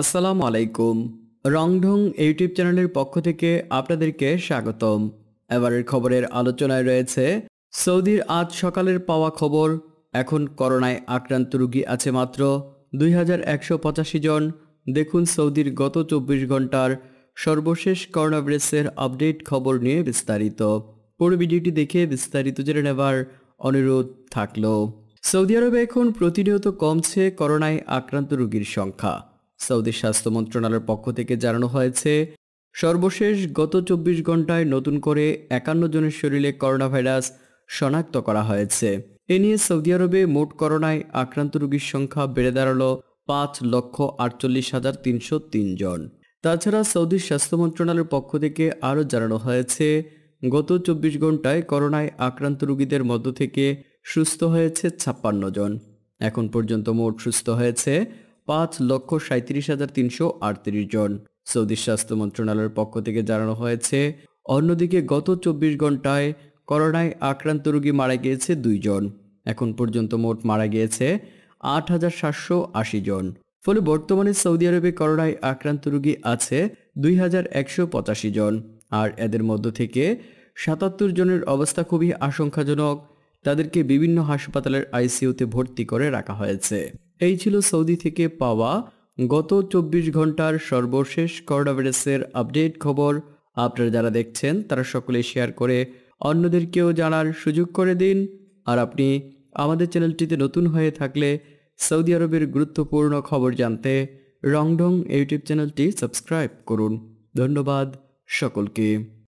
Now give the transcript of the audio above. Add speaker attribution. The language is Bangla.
Speaker 1: আসসালামু আলাইকুম রংঢং ইউটিউব চ্যানেলের পক্ষ থেকে আপনাদেরকে স্বাগতম এবারের খবরের আলোচনায় রয়েছে সৌদির আজ সকালের পাওয়া খবর এখন করোনায় আক্রান্ত রুগী আছে মাত্র দুই জন দেখুন সৌদির গত চব্বিশ ঘন্টার সর্বশেষ করোনাভাইরাসের আপডেট খবর নিয়ে বিস্তারিত পুরো ভিডিওটি দেখে বিস্তারিত জেনে নেবার অনুরোধ থাকল সৌদি আরবে এখন প্রতিনিয়ত কমছে করোনায় আক্রান্ত রুগীর সংখ্যা সৌদি স্বাস্থ্য মন্ত্রণালয়ের পক্ষ থেকে জানানো হয়েছে সর্বশেষ গত চব্বিশ ঘন্টায় নতুন করে একান্ন জনের শরীরে করোনাভাইরাস শনাক্ত করা হয়েছে এ নিয়ে সৌদি আরবে মোট করোনায় আক্রান্ত রোগীর সংখ্যা বেড়ে দাঁড়ালো পাঁচ লক্ষ আটচল্লিশ হাজার তিনশো জন তাছাড়া সৌদি স্বাস্থ্য মন্ত্রণালয়ের পক্ষ থেকে আরও জানানো হয়েছে গত চব্বিশ ঘন্টায় করোনায় আক্রান্ত রোগীদের মধ্য থেকে সুস্থ হয়েছে ছাপ্পান্ন জন এখন পর্যন্ত মোট সুস্থ হয়েছে পাঁচ লক্ষ সাঁত্রিশ হাজার তিনশো আটত্রিশ জন সৌদি স্বাস্থ্য মন্ত্রণালয়ের পক্ষ থেকে জানানো হয়েছে অন্যদিকে গত চব্বিশ ঘন্টায় করোনায় আক্রান্ত রোগী মারা গিয়েছে দুইজন এখন পর্যন্ত মোট মারা গিয়েছে আট হাজার সাতশো আশি জন ফলে বর্তমানে সৌদি আরবে করোনায় আক্রান্ত রোগী আছে দুই হাজার একশো পঁচাশি জন আর এদের মধ্য থেকে সাতাত্তর জনের অবস্থা খুবই আশঙ্কাজনক তাদেরকে বিভিন্ন হাসপাতালের আইসিইউতে ভর্তি করে রাখা হয়েছে এই ছিল সৌদি থেকে পাওয়া গত চব্বিশ ঘন্টার সর্বশেষ করোনা ভাইরাসের আপডেট খবর আপনারা যারা দেখছেন তারা সকলে শেয়ার করে অন্যদেরকেও জানার সুযোগ করে দিন আর আপনি আমাদের চ্যানেলটিতে নতুন হয়ে থাকলে সৌদি আরবের গুরুত্বপূর্ণ খবর জানতে রংডং ইউটিউব চ্যানেলটি সাবস্ক্রাইব করুন ধন্যবাদ সকলকে